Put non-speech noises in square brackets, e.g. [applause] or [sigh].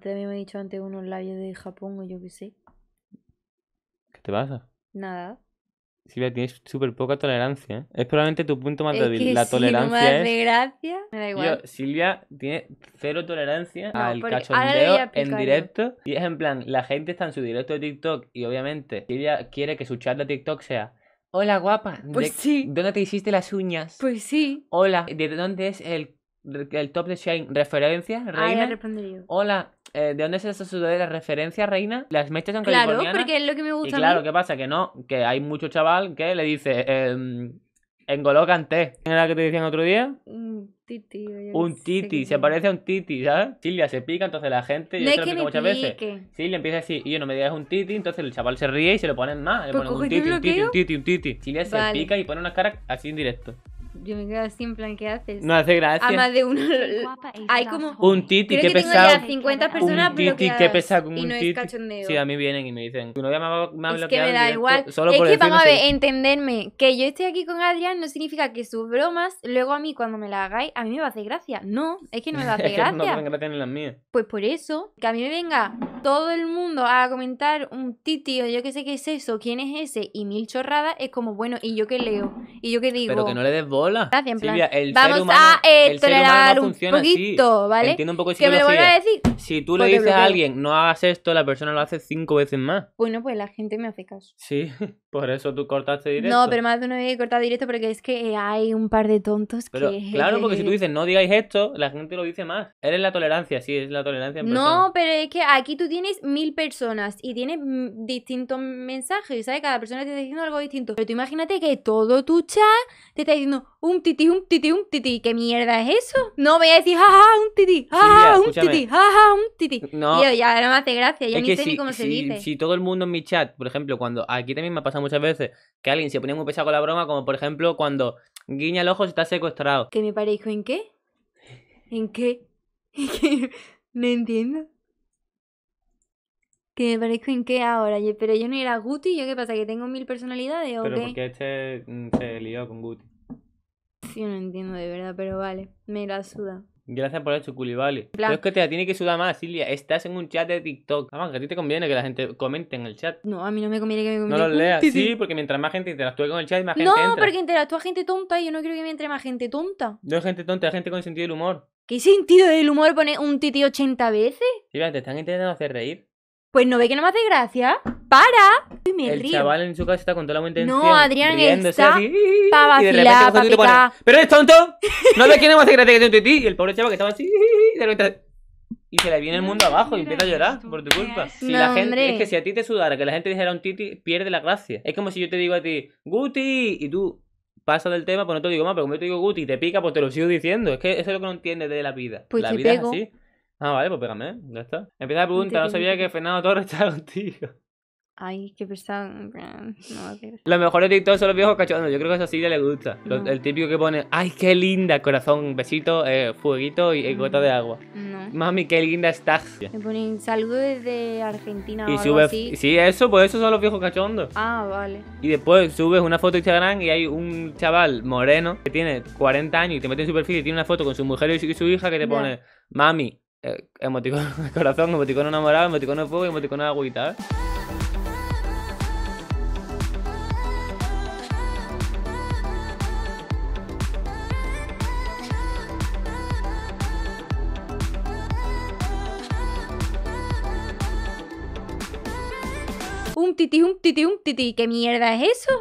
También me he dicho antes unos labios de Japón o yo qué sé. ¿Qué te pasa? Nada. Silvia, tienes súper poca tolerancia. ¿eh? Es probablemente tu punto más débil. la tolerancia no me hace gracia, me da igual. Silvia tiene cero tolerancia al cachondeo en directo. Y es en plan, la gente está en su directo de TikTok y obviamente Silvia quiere que su chat de TikTok sea Hola guapa, pues sí. ¿dónde te hiciste las uñas? Pues sí. Hola, ¿de dónde es el el top de Shine referencia reina. Ah, Hola, eh, ¿de dónde es esa sudadera referencia reina? Las mechas son Claro, porque es lo que me gusta. Y claro, ¿qué pasa? Que no, que hay mucho chaval que le dice eh, em, Golocante era la que te decían otro día? Un titi. Un titi, se parece a un titi, ¿sabes? Silvia se pica, entonces la gente, yo no se lo pico muchas pique. veces. Silvia empieza así, y yo no me digas un titi, entonces el chaval se ríe y se lo ponen más. Le pues ponen un titi, un titi, un titi, titi, Silvia se pica y pone una cara así en directo. Yo me quedo así en plan, ¿qué haces? No hace gracia. A más de uno. Hay como. Un titi, que, pesa pesado. un titi, que pesa un titi. Sí, a mí vienen y me dicen, Es que me da igual. es que vamos a ver, entenderme. Que yo estoy aquí con Adrián no significa que sus bromas, luego a mí cuando me las hagáis, a mí me va a hacer gracia. No, es que no me va a hacer gracia. [laughs] no me hacer gracia en las mías. Pues por eso, que a mí me venga todo el mundo a comentar un titi o yo que sé qué es eso, quién es ese y mil chorradas, es como bueno, ¿y yo qué leo? ¿Y yo qué digo? Pero que no le des voz Hola, Gracias, el vamos a un poquito, ¿vale? Entiendo un poco me lo Si tú le dices a alguien, no hagas esto, la persona lo hace cinco veces más. Bueno, pues la gente me hace caso. Sí, [laughs] por eso tú cortaste directo. No, pero más de una vez he cortado directo porque es que eh, hay un par de tontos Pero, claro, porque si tú dices no digáis esto, la gente lo dice más. Eres la tolerancia, sí, es la tolerancia No, pero es que aquí tú tienes mil personas y tienes mm, distintos mensajes, ¿sabes? Cada persona te está diciendo algo distinto. Pero tú imagínate que todo tu chat te está diciendo, un titi, un titi, un titi ¿Qué mierda es eso? No voy a decir, jaja, ja, un titi jaja, un titi jaja, ja, un titi No. Yo, ya no me hace gracia, ya no ni sé ni cómo se dice. Si todo el mundo en mi chat, por ejemplo, cuando. Aquí también me ha pasado muchas veces que alguien se pone muy pesado con la broma, como por ejemplo cuando guiña el ojo se está secuestrado. ¿Que me parezco en qué? ¿En qué? [laughs] no entiendo. Que me parezco en qué ahora, pero yo no era Guti, ¿yo qué pasa? ¿Que tengo mil personalidades o qué? Pero porque este mm, se lió con Guti. Sí, no entiendo de verdad, pero vale, me la suda. Gracias por eso, culi, vale. Pero es que te la tiene que sudar más, Silvia. Estás en un chat de TikTok. Vamos, que a ti te conviene que la gente comente en el chat. No, a mí no me conviene que me comente. No lo leas. Sí, porque mientras más gente interactúe con el chat, más gente No, porque interactúa gente tonta y yo no creo que me entre más gente tonta. No es gente tonta, es gente con sentido del humor. ¿Qué sentido del humor pone un titi 80 veces? Silvia, te están intentando hacer reír. Pues no ve que no me hace gracia. ¡Para! el chaval en su casa está con toda la buena intención. No, Adrián está para vacilar, pa ¡Pero eres tonto! ¿No ve que no me hace gracia que un ti? Y el pobre chaval que estaba así... Y se le viene el mundo abajo y empieza a llorar por tu culpa. es que si a ti te sudara que la gente dijera un titi, pierde la gracia. Es como si yo te digo a ti, Guti, y tú pasas del tema, pues no te digo más, pero como yo te digo Guti y te pica, pues te lo sigo diciendo. Es que eso es lo que no entiendes de la vida. Pues la vida así. Ah, vale, pues pégame, ya está. Empieza la pregunta, no sabía que Fernando Torres [laughs] estaba contigo. Ay, qué pesado. No, Los mejores TikTok son los viejos cachondos. Yo creo que eso sí le gusta. el típico que pone, ay, qué linda, corazón, besito, eh, fueguito y, gota de mm, agua. No. Mami, qué linda estás. Me ponen saludos desde Argentina y o Sí, eso, pues esos son los viejos cachondos. Ah, vale. Y después subes una foto de Instagram y hay un chaval moreno que tiene 40 años y te mete en su perfil y tiene una foto con su mujer y su, y su hija que te pone, mami, eh, emoticono [laughs] corazón, emoticono enamorado, emoticono fuego y emoticono agüita. ¿eh? Un titi, un titi, un titi, ¿qué mierda es eso?